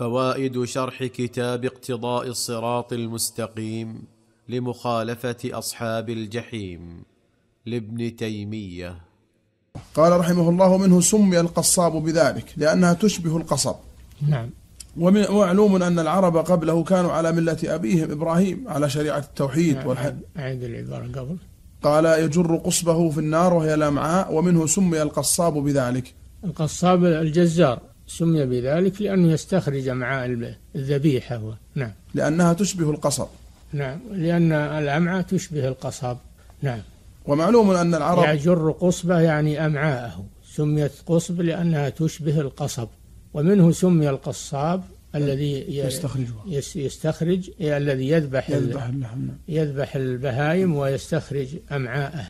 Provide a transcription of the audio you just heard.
فوائد شرح كتاب اقتضاء الصراط المستقيم لمخالفه اصحاب الجحيم لابن تيميه قال رحمه الله منه سمي القصاب بذلك لانها تشبه القصب نعم ومعلوم ان العرب قبله كانوا على مله ابيهم ابراهيم على شريعه التوحيد نعم والحد اعيد العباره قبل قال يجر قصبه في النار وهي الامعاء ومنه سمي القصاب بذلك القصاب الجزار سمي بذلك لأنه يستخرج مع الذبيحة هو. نعم لأنها تشبه القصب نعم لأن الأمعاء تشبه القصب نعم ومعلوم أن العرب يجر قصبة يعني أمعاءه سميت قصب لأنها تشبه القصب ومنه سمي القصاب الذي يستخرجها يستخرج إيه، الذي يذبح يذبح نعم. يذبح البهائم ويستخرج أمعاءه